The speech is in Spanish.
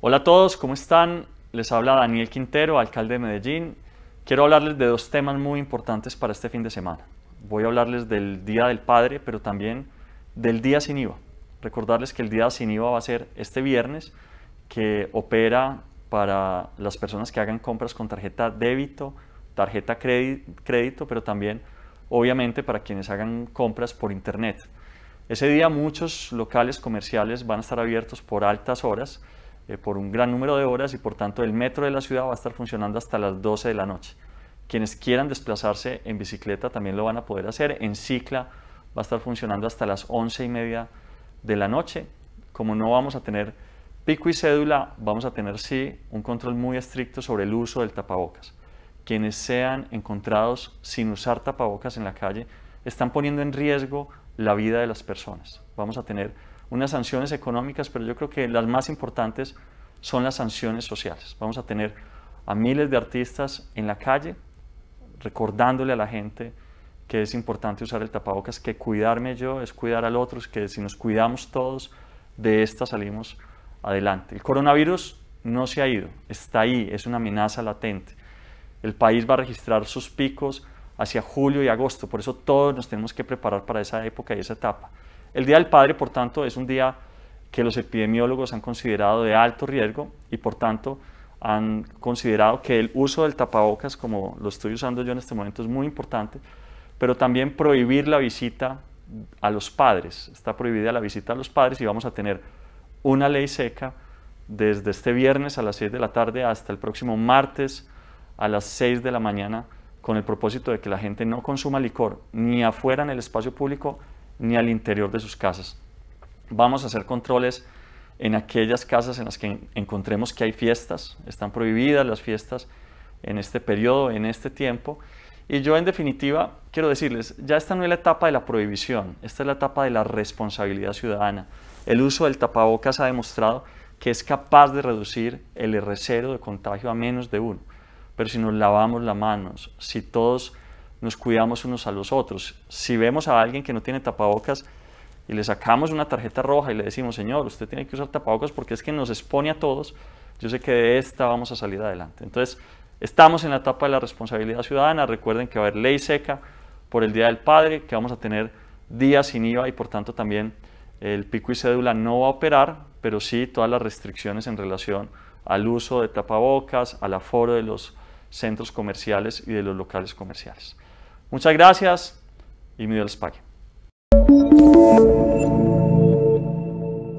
Hola a todos, ¿cómo están? Les habla Daniel Quintero, alcalde de Medellín. Quiero hablarles de dos temas muy importantes para este fin de semana. Voy a hablarles del Día del Padre, pero también del Día sin IVA. Recordarles que el Día sin IVA va a ser este viernes, que opera para las personas que hagan compras con tarjeta débito, tarjeta crédito, pero también obviamente para quienes hagan compras por internet. Ese día muchos locales comerciales van a estar abiertos por altas horas, eh, por un gran número de horas y por tanto el metro de la ciudad va a estar funcionando hasta las 12 de la noche. Quienes quieran desplazarse en bicicleta también lo van a poder hacer. En cicla va a estar funcionando hasta las 11 y media de la noche. Como no vamos a tener pico y cédula, vamos a tener sí un control muy estricto sobre el uso del tapabocas. Quienes sean encontrados sin usar tapabocas en la calle, están poniendo en riesgo la vida de las personas. Vamos a tener unas sanciones económicas, pero yo creo que las más importantes son las sanciones sociales. Vamos a tener a miles de artistas en la calle recordándole a la gente que es importante usar el tapabocas, que cuidarme yo es cuidar al otro, que si nos cuidamos todos, de esta salimos adelante. El coronavirus no se ha ido, está ahí, es una amenaza latente. El país va a registrar sus picos hacia julio y agosto. Por eso todos nos tenemos que preparar para esa época y esa etapa. El Día del Padre, por tanto, es un día que los epidemiólogos han considerado de alto riesgo y por tanto han considerado que el uso del tapabocas, como lo estoy usando yo en este momento, es muy importante, pero también prohibir la visita a los padres. Está prohibida la visita a los padres y vamos a tener una ley seca desde este viernes a las 6 de la tarde hasta el próximo martes a las 6 de la mañana con el propósito de que la gente no consuma licor ni afuera en el espacio público ni al interior de sus casas. Vamos a hacer controles en aquellas casas en las que encontremos que hay fiestas, están prohibidas las fiestas en este periodo, en este tiempo. Y yo en definitiva quiero decirles, ya esta no es la etapa de la prohibición, esta es la etapa de la responsabilidad ciudadana. El uso del tapabocas ha demostrado que es capaz de reducir el R0 de contagio a menos de uno. Pero si nos lavamos las manos, si todos nos cuidamos unos a los otros, si vemos a alguien que no tiene tapabocas y le sacamos una tarjeta roja y le decimos, Señor, usted tiene que usar tapabocas porque es que nos expone a todos, yo sé que de esta vamos a salir adelante. Entonces, estamos en la etapa de la responsabilidad ciudadana. Recuerden que va a haber ley seca por el Día del Padre, que vamos a tener días sin IVA y por tanto también el pico y cédula no va a operar, pero sí todas las restricciones en relación al uso de tapabocas, al aforo de los centros comerciales y de los locales comerciales. Muchas gracias y mi Dios les